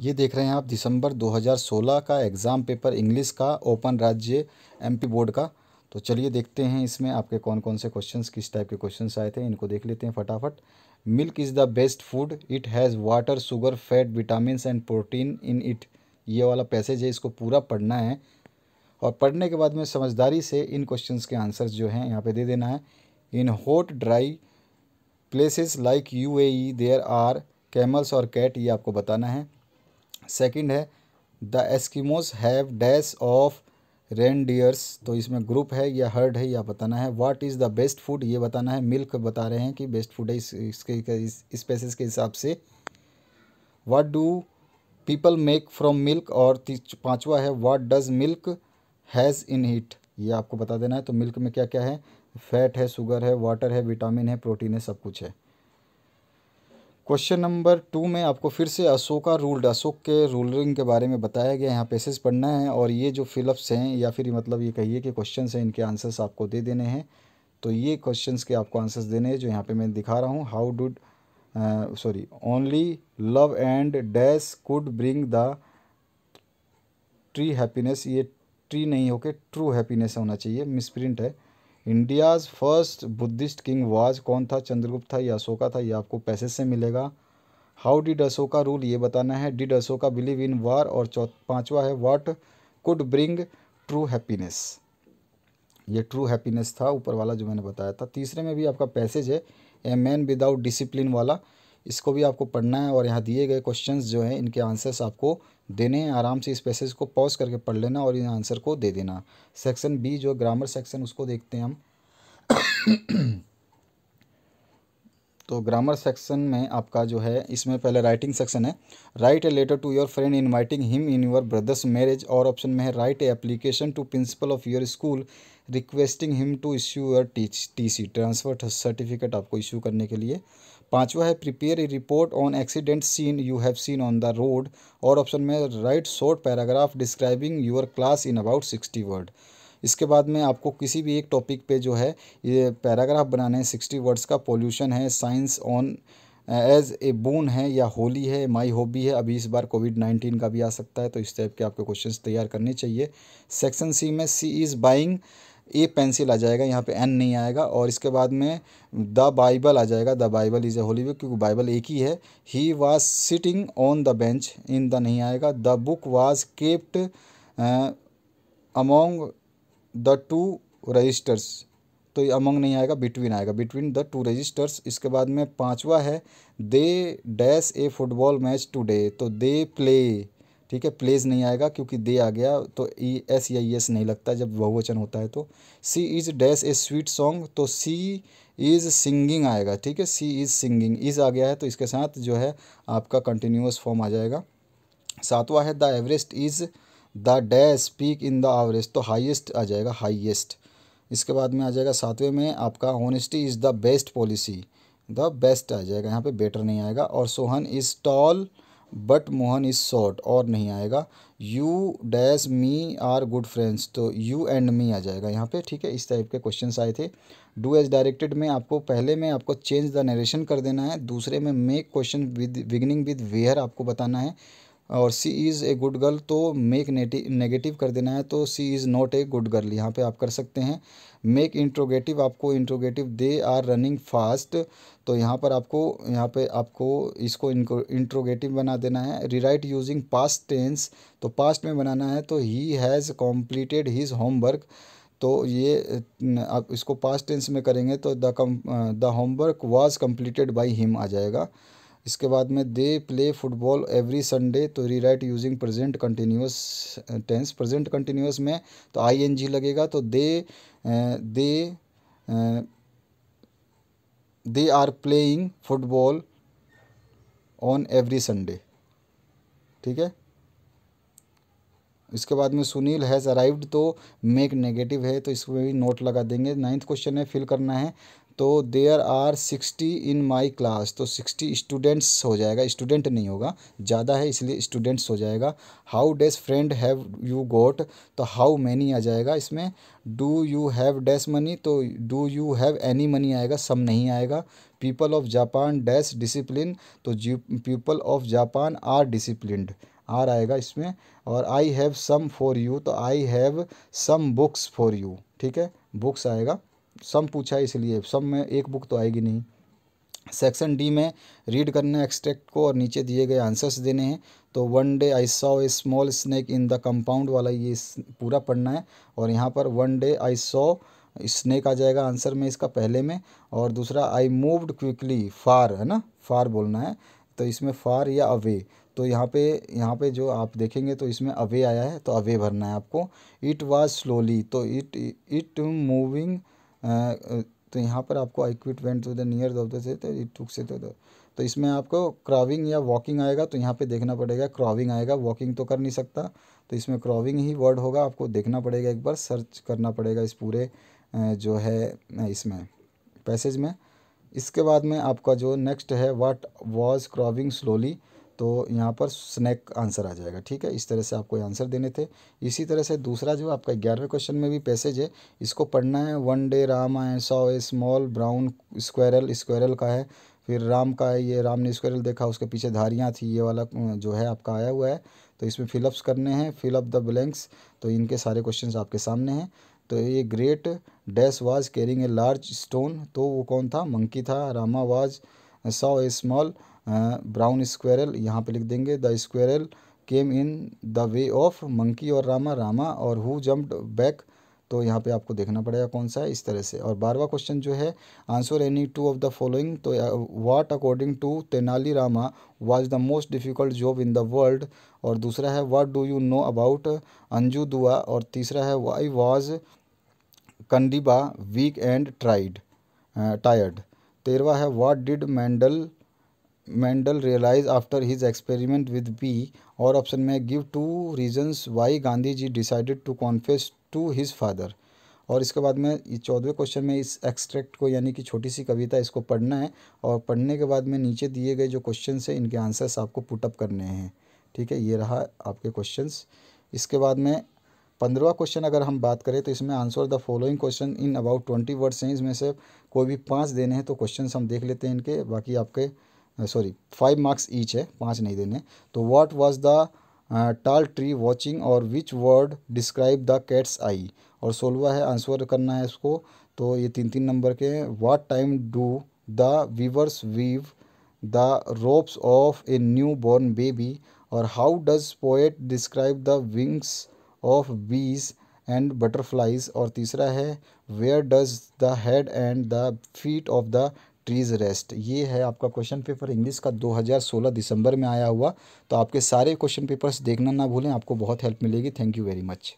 ये देख रहे हैं आप दिसंबर 2016 का एग्ज़ाम पेपर इंग्लिश का ओपन राज्य एमपी बोर्ड का तो चलिए देखते हैं इसमें आपके कौन कौन से क्वेश्चंस किस टाइप के क्वेश्चंस आए थे इनको देख लेते हैं फटाफट milk is the best food it has water sugar fat vitamin and protein in it ये वाला पैसेज है इसको पूरा पढ़ना है और पढ़ने के बाद में समझदारी से इन क्वेश्चंस के आंसर्स जो हैं यहाँ पे दे देना है in hot dry places like you a there are camels और कैट ये आपको बताना है सेकंड है the Eskimos have dash of reindeers तो इसमें ग्रुप है या हर्ड है या बताना है what is the best food ये बताना है मिल्क बता रहे हैं कि बेस्ट फूड है इस, इसके इस स्पेसिस के हिसाब से what do people make from milk और पांचवा है what does milk has in it ये आपको बता देना है तो मिल्क में क्या क्या है फैट है शुगर है वाटर है विटामिन है प्रोटीन है सब कुछ है क्वेश्चन नंबर टू में आपको फिर से अशोका रूल्ड अशोक के रूलिंग के बारे में बताया गया यहाँ पेसेज पढ़ना है और ये जो फिलअप्स हैं या फिर मतलब ये कहिए कि क्वेश्चन हैं इनके आंसर्स आपको दे देने हैं तो ये क्वेश्चन के आपको आंसर्स देने हैं जो यहाँ पे मैं दिखा रहा हूँ how did sorry only love and dash could bring the tree happiness ये ट्री नहीं होके ट्रू हैप्पीनेस होना चाहिए मिसप्रिंट है India's first Buddhist king was कौन था चंद्रगुप्त था या अशोका था ये आपको पैसेज से मिलेगा हाउ डिड अशोका रूल ये बताना है did Ashoka believe in war और चौथ पाँचवा है what could bring true happiness ये ट्रू हैप्पीनेस था ऊपर वाला जो मैंने बताया था तीसरे में भी आपका पैसेज है ए मैन विदाउट डिसिप्लिन वाला इसको भी आपको पढ़ना है और यहाँ दिए गए क्वेश्चंस जो हैं इनके आंसर्स आपको देने आराम से इस पैसेज को पॉज करके पढ़ लेना और इन आंसर को दे देना सेक्शन बी जो ग्रामर सेक्शन उसको देखते हैं हम तो ग्रामर सेक्शन में आपका जो है इसमें पहले राइटिंग सेक्शन है write a letter to your friend inviting him in your brother's marriage और ऑप्शन में है write a application to principal of your school requesting him to issue your T C transfer certificate आपको issue करने के लिए पांचवा है prepare a report on accident scene you have seen on the road और option में write short paragraph describing your class in about sixty word इसके बाद में आपको किसी भी एक टॉपिक पे जो है ये पैराग्राफ बनाने हैं सिक्सटी वर्ड्स का पोल्यूशन है science on edge a boon है या होली है माई होबी है अभी इस बार कोविड नाइन्टीन का भी आ सकता है तो इस टाइप के आपके क्वेश्चन तैयार करने चाहिए सेक्शन सी में she is buying a pencil आ जाएगा यहाँ पे एन नहीं आएगा और इसके बाद में द बाइबल आ जाएगा the Bible is a holy book क्योंकि बाइबल एक ही है he was sitting on the bench in the नहीं आएगा the book was kept among the two registers तो ये अमोंग नहीं आएगा बिटवीन आएगा बिटवीन द टू रजिस्टर्स इसके बाद में पाँचवा है they dash a football match today तो दे प्ले ठीक है प्लेज नहीं आएगा क्योंकि दे आ गया तो ई एस या ई एस नहीं लगता जब बहुवचन होता है तो she is dash a sweet song तो सी इज़ सिंगिंग आएगा ठीक है सी इज़ सिंगिंग इज़ आ गया है तो इसके साथ जो है आपका कंटिन्यूस फॉर्म आ जाएगा सातवा है the Everest is the dash peak in the Everest तो हाइएस्ट आ जाएगा हाइएस्ट इसके बाद में आ जाएगा सातवें में आपका honesty is the best policy the best आ जाएगा यहाँ पे बेटर नहीं आएगा और Sohan is tall but Mohan is short और नहीं आएगा you dash me are good friends तो यू एंड मी आ जाएगा यहाँ पे ठीक है इस टाइप के क्वेश्चन आए थे डू एज डायरेक्टेड में आपको पहले में आपको चेंज द नरेशन कर देना है दूसरे में make question with beginning with where आपको बताना है और she is a good girl तो मेक नेगेटिव कर देना है तो she is not a good girl यहाँ पे आप कर सकते हैं मेक इंट्रोगेटिव आपको interrogative they are running fast तो यहाँ पर आपको यहाँ पे आपको इसको इंट्रोगेटिव बना देना है रिराइट यूजिंग पास्ट टेंस तो पास्ट में बनाना है तो he has completed his homework तो ये आप इसको पास्ट टेंस में करेंगे तो the come the homework was completed by him आ जाएगा इसके बाद में they play football every Sunday तो rewrite using present continuous tense present continuous में तो आई एन जी लगेगा तो they they they are playing football on every Sunday ठीक है इसके बाद में सुनील हैज़ अराइव्ड तो मेक नेगेटिव है तो इसमें भी नोट लगा देंगे नाइन्थ क्वेश्चन है फिल करना है तो there are sixty in my class तो सिक्सटी स्टूडेंट्स हो जाएगा स्टूडेंट नहीं होगा ज़्यादा है इसलिए स्टूडेंट्स हो जाएगा how dash friend have you got तो हाउ मैनी आ जाएगा इसमें do you have dash money तो do you have any money आएगा सम नहीं आएगा people of Japan dash discipline तो people of Japan are disciplined are आएगा इसमें और I have some for you तो I have some books for you ठीक है बुक्स आएगा सम पूछा इसलिए सम में एक बुक तो आएगी नहीं सेक्शन डी में रीड करना एक्सट्रैक्ट को और नीचे दिए गए आंसर्स देने हैं तो one day I saw a small snake in the compound वाला ये पूरा पढ़ना है और यहाँ पर one day I saw snake आ जाएगा आंसर में इसका पहले में और दूसरा आई मूव्ड क्विकली फार है ना फार बोलना है तो इसमें फार या अवे तो यहाँ पे यहाँ पे जो आप देखेंगे तो इसमें अवे आया है तो अवे भरना है आपको इट वाज स्लोली तो इट इट मूविंग तो यहाँ पर आपको I quit went to the near of the see तो से तो तो इसमें आपको क्रॉविंग या वॉकिंग आएगा तो यहाँ पे देखना पड़ेगा क्रॉविंग आएगा वॉकिंग तो कर नहीं सकता तो इसमें क्रॉविंग ही वर्ड होगा आपको देखना पड़ेगा एक बार सर्च करना पड़ेगा इस पूरे जो है इसमें पैसेज में इसके बाद में आपका जो नेक्स्ट है वाट वॉज क्रॉविंग स्लोली तो यहाँ पर स्नैक आंसर आ जाएगा ठीक है इस तरह से आपको आंसर देने थे इसी तरह से दूसरा जो आपका ग्यारहवें क्वेश्चन में भी पैसेज है इसको पढ़ना है वन डे राम आए सौ स्मॉल ब्राउन स्क्वायरल स्क्वायरल का है फिर राम का है ये राम ने स्क्वायरल देखा उसके पीछे धारियाँ थी ये वाला जो है आपका आया हुआ है तो इसमें फिलअप्स करने हैं फिलअप द ब्लैंक्स तो इनके सारे क्वेश्चन आपके सामने हैं तो ये great dash was carrying a large stone तो वो कौन था मंकी था Rama was saw a small brown हाँ, स्क्वेरल यहाँ पे लिख देंगे the squirrel came in the way of monkey और रामा रामा और हु जम्प्ड बैक तो यहाँ पे आपको देखना पड़ेगा कौन सा है इस तरह से और बारवा क्वेश्चन जो है answer any two of the following तो what according to Tenali Rama was the most difficult job in the world और दूसरा है what do you know about Anju Dua और तीसरा है वाई वाज कंडीबा वीक एंड ट्राइड टायर्ड तेरवा है what did Mendel Mendel realise after his experiment with bee और ऑप्शन में give two reasons why Gandhi ji decided to confess to his father और इसके बाद में चौदहवें क्वेश्चन में इस एक्सट्रैक्ट को यानी कि छोटी सी कविता इसको पढ़ना है और पढ़ने के बाद में नीचे दिए गए जो क्वेश्चन है इनके आंसर्स आपको पुटअप करने हैं ठीक है ये रहा आपके क्वेश्चन इसके बाद में पंद्रवा क्वेश्चन अगर हम बात करें तो इसमें answer the following question in about twenty words हैं इसमें से कोई भी पाँच देने हैं तो क्वेश्चन हम देख लेते हैं इनके बाकी आपके सॉरी फाइव मार्क्स ईच है पाँच नहीं देने तो what was the tall tree watching और which word describe the cat's eye और सोलवा है आंसर करना है इसको तो ये तीन तीन नंबर के what time do the weavers weave the ropes of a new born baby और how does poet describe the wings of bees and butterflies और तीसरा है where does the head and the feet of the trees rest ये है आपका question paper English का 2016 दिसंबर में आया हुआ तो आपके सारे क्वेश्चन पेपर्स देखना ना भूलें आपको बहुत हेल्प मिलेगी थैंक यू वेरी मच